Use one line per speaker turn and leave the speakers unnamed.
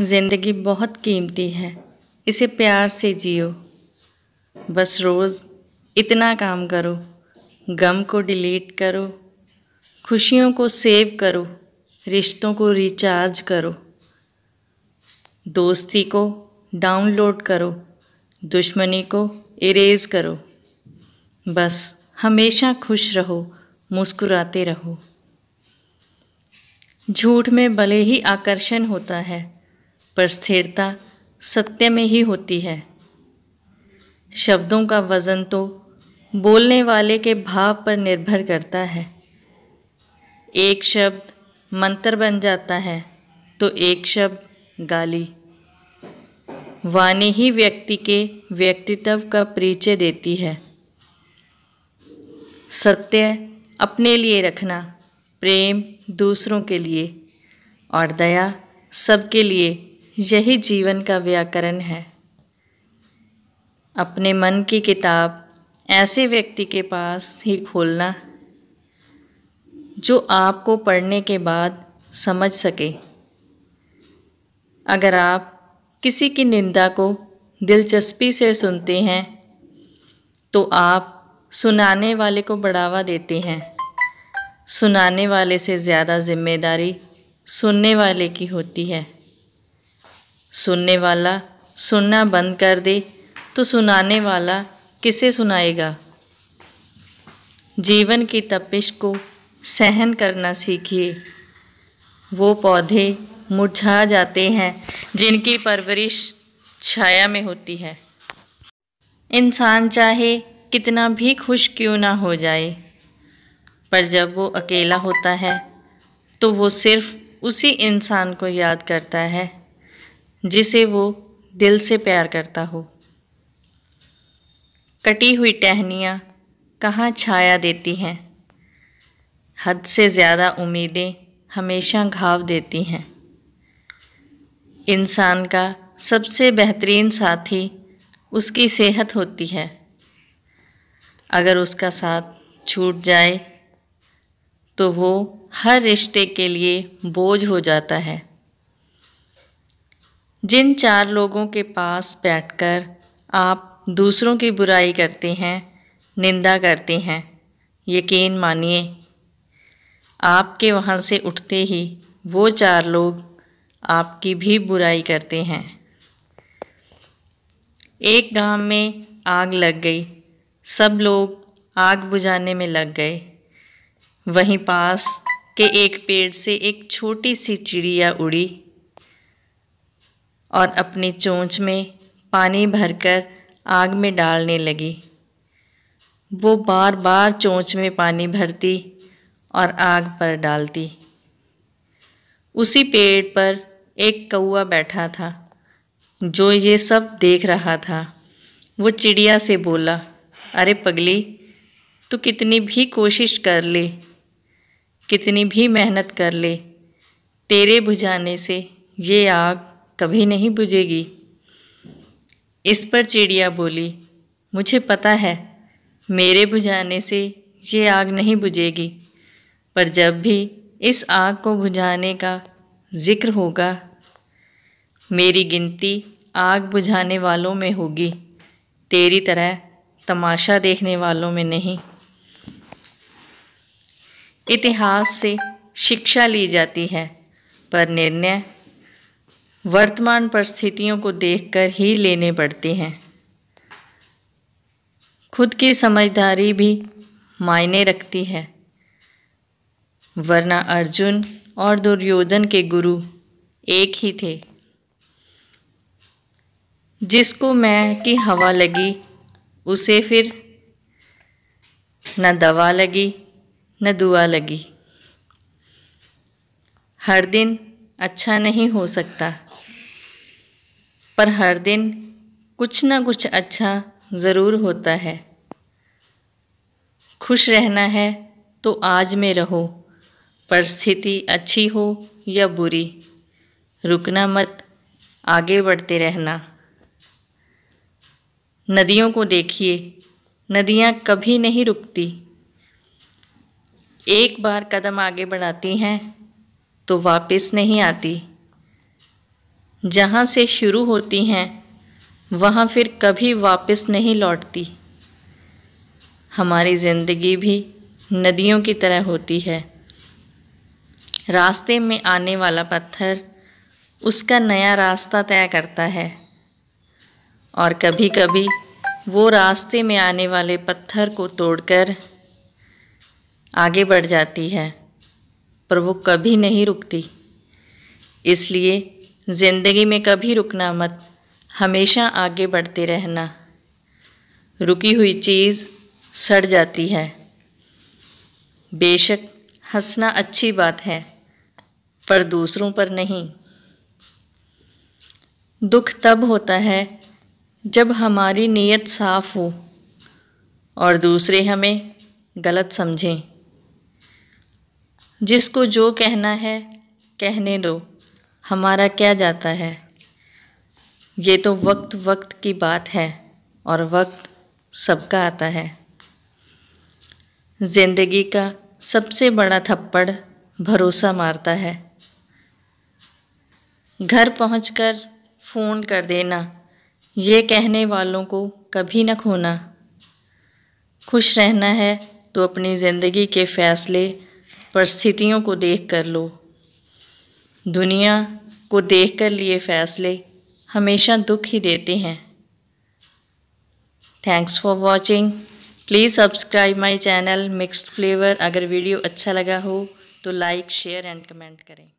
ज़िंदगी बहुत कीमती है इसे प्यार से जियो बस रोज़ इतना काम करो गम को डिलीट करो खुशियों को सेव करो रिश्तों को रिचार्ज करो दोस्ती को डाउनलोड करो दुश्मनी को इरेज करो बस हमेशा खुश रहो मुस्कुराते रहो झूठ में भले ही आकर्षण होता है पर स्थिरता सत्य में ही होती है शब्दों का वज़न तो बोलने वाले के भाव पर निर्भर करता है एक शब्द मंत्र बन जाता है तो एक शब्द गाली वाणी ही व्यक्ति के व्यक्तित्व का परिचय देती है सत्य अपने लिए रखना प्रेम दूसरों के लिए और दया सबके लिए यही जीवन का व्याकरण है अपने मन की किताब ऐसे व्यक्ति के पास ही खोलना जो आपको पढ़ने के बाद समझ सके अगर आप किसी की निंदा को दिलचस्पी से सुनते हैं तो आप सुनाने वाले को बढ़ावा देते हैं सुनाने वाले से ज़्यादा जिम्मेदारी सुनने वाले की होती है सुनने वाला सुनना बंद कर दे तो सुनाने वाला किसे सुनाएगा जीवन की तपिश को सहन करना सीखिए वो पौधे मुरझा जाते हैं जिनकी परवरिश छाया में होती है इंसान चाहे कितना भी खुश क्यों ना हो जाए पर जब वो अकेला होता है तो वो सिर्फ़ उसी इंसान को याद करता है जिसे वो दिल से प्यार करता हो कटी हुई टहनियाँ कहाँ छाया देती हैं हद से ज़्यादा उम्मीदें हमेशा घाव देती हैं इंसान का सबसे बेहतरीन साथी उसकी सेहत होती है अगर उसका साथ छूट जाए तो वो हर रिश्ते के लिए बोझ हो जाता है जिन चार लोगों के पास बैठकर आप दूसरों की बुराई करते हैं निंदा करते हैं यकीन मानिए आपके वहाँ से उठते ही वो चार लोग आपकी भी बुराई करते हैं एक गांव में आग लग गई सब लोग आग बुझाने में लग गए वहीं पास के एक पेड़ से एक छोटी सी चिड़िया उड़ी और अपनी चोंच में पानी भरकर आग में डालने लगी वो बार बार चोंच में पानी भरती और आग पर डालती उसी पेड़ पर एक कौआ बैठा था जो ये सब देख रहा था वो चिड़िया से बोला अरे पगली तू कितनी भी कोशिश कर ले कितनी भी मेहनत कर ले तेरे बुझाने से ये आग कभी नहीं बुझेगी इस पर चिड़िया बोली मुझे पता है मेरे बुझाने से ये आग नहीं बुझेगी पर जब भी इस आग को बुझाने का जिक्र होगा मेरी गिनती आग बुझाने वालों में होगी तेरी तरह तमाशा देखने वालों में नहीं इतिहास से शिक्षा ली जाती है पर निर्णय वर्तमान परिस्थितियों को देखकर ही लेने पड़ते हैं खुद की समझदारी भी मायने रखती है वरना अर्जुन और दुर्योधन के गुरु एक ही थे जिसको मैं की हवा लगी उसे फिर न दवा लगी न दुआ लगी हर दिन अच्छा नहीं हो सकता पर हर दिन कुछ ना कुछ अच्छा ज़रूर होता है खुश रहना है तो आज में रहो परिस्थिति अच्छी हो या बुरी रुकना मत आगे बढ़ते रहना नदियों को देखिए नदियाँ कभी नहीं रुकती एक बार कदम आगे बढ़ाती हैं तो वापस नहीं आती जहाँ से शुरू होती हैं वहाँ फिर कभी वापस नहीं लौटती हमारी ज़िंदगी भी नदियों की तरह होती है रास्ते में आने वाला पत्थर उसका नया रास्ता तय करता है और कभी कभी वो रास्ते में आने वाले पत्थर को तोड़कर आगे बढ़ जाती है पर वो कभी नहीं रुकती इसलिए ज़िंदगी में कभी रुकना मत हमेशा आगे बढ़ते रहना रुकी हुई चीज़ सड़ जाती है बेशक हंसना अच्छी बात है पर दूसरों पर नहीं दुख तब होता है जब हमारी नीयत साफ हो और दूसरे हमें गलत समझें जिसको जो कहना है कहने दो हमारा क्या जाता है ये तो वक्त वक्त की बात है और वक्त सबका आता है जिंदगी का सबसे बड़ा थप्पड़ भरोसा मारता है घर पहुंचकर फ़ोन कर देना ये कहने वालों को कभी न खोना खुश रहना है तो अपनी ज़िंदगी के फैसले परिस्थितियों को देख कर लो दुनिया को देखकर लिए फ़ैसले हमेशा दुख ही देते हैं thanks for watching please subscribe my channel mixed flavour अगर वीडियो अच्छा लगा हो तो लाइक शेयर एंड कमेंट करें